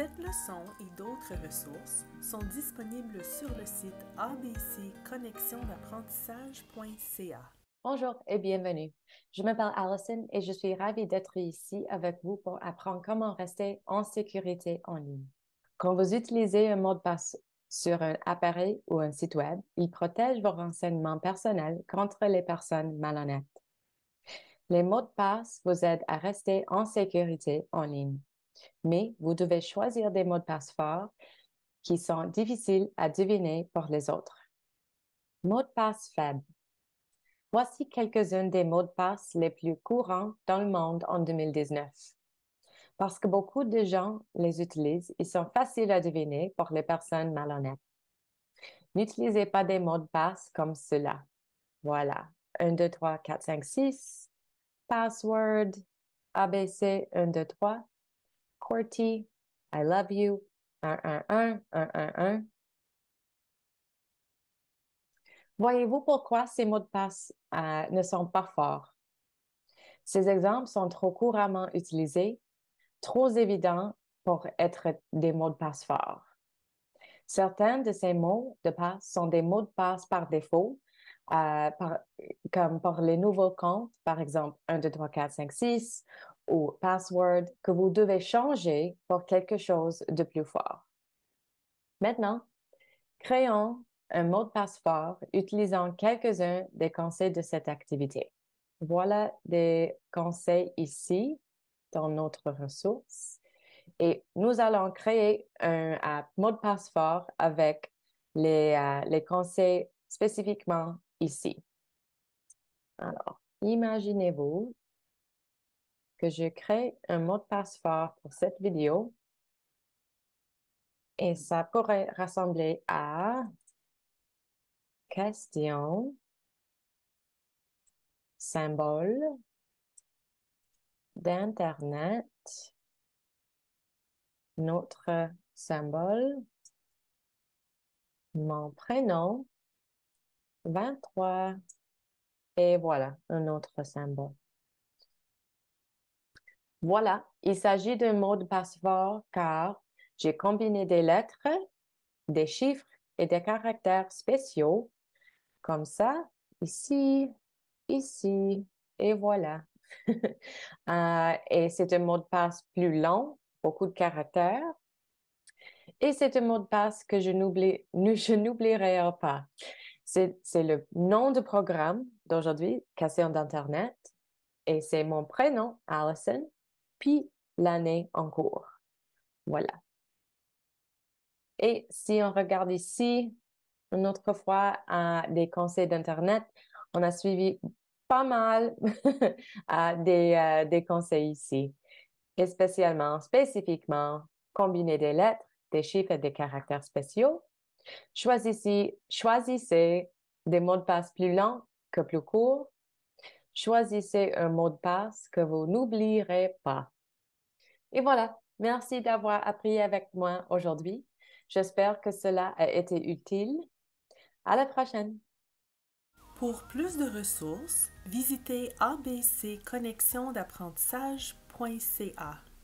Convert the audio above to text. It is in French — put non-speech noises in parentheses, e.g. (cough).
Cette leçon et d'autres ressources sont disponibles sur le site abcconnexiondapprentissage.ca. Bonjour et bienvenue. Je m'appelle Allison et je suis ravie d'être ici avec vous pour apprendre comment rester en sécurité en ligne. Quand vous utilisez un mot de passe sur un appareil ou un site web, il protège vos renseignements personnels contre les personnes malhonnêtes. Les mots de passe vous aident à rester en sécurité en ligne mais vous devez choisir des mots de passe forts qui sont difficiles à deviner pour les autres. Mots de passe faibles. Voici quelques uns des mots de passe les plus courants dans le monde en 2019. Parce que beaucoup de gens les utilisent, ils sont faciles à deviner pour les personnes malhonnêtes. N'utilisez pas des mots de passe comme cela. Voilà. 1, 2, 3, 4, 5, 6. Password. ABC 1, 2, 3. Corti, I love you, 111, 111. Voyez-vous pourquoi ces mots de passe euh, ne sont pas forts? Ces exemples sont trop couramment utilisés, trop évidents pour être des mots de passe forts. Certains de ces mots de passe sont des mots de passe par défaut, euh, comme pour les nouveaux comptes, par exemple 1, 2, 3, 4, 5, 6, ou password que vous devez changer pour quelque chose de plus fort. Maintenant, créons un mot de passe fort utilisant quelques-uns des conseils de cette activité. Voilà des conseils ici dans notre ressource et nous allons créer un mot de passe fort avec les, euh, les conseils spécifiquement ici. Alors, imaginez-vous que je crée un mot de passe fort pour cette vidéo et ça pourrait rassembler à question, symbole d'Internet, notre symbole, mon prénom, 23. Et voilà, un autre symbole. Voilà, il s'agit d'un mot de passe fort car j'ai combiné des lettres, des chiffres et des caractères spéciaux. Comme ça, ici, ici, et voilà. (laughs) Euh, et c'est un mot de passe plus long, beaucoup de caractères. Et c'est un mot de passe que je n'oublierai pas. C'est le nom du programme d'aujourd'hui, Cassé d'Internet. Et c'est mon prénom, Allison, puis l'année en cours. Voilà. Et si on regarde ici, une autre fois, à des conseils d'Internet, on a suivi pas mal (laughs) à des, euh, des conseils ici. Et spécialement, spécifiquement, combiner des lettres, des chiffres et des caractères spéciaux. Choisissez, choisissez des mots de passe plus longs que plus courts. Choisissez un mot de passe que vous n'oublierez pas. Et voilà, merci d'avoir appris avec moi aujourd'hui. J'espère que cela a été utile. À la prochaine! Pour plus de ressources, visitez d'apprentissage.ca.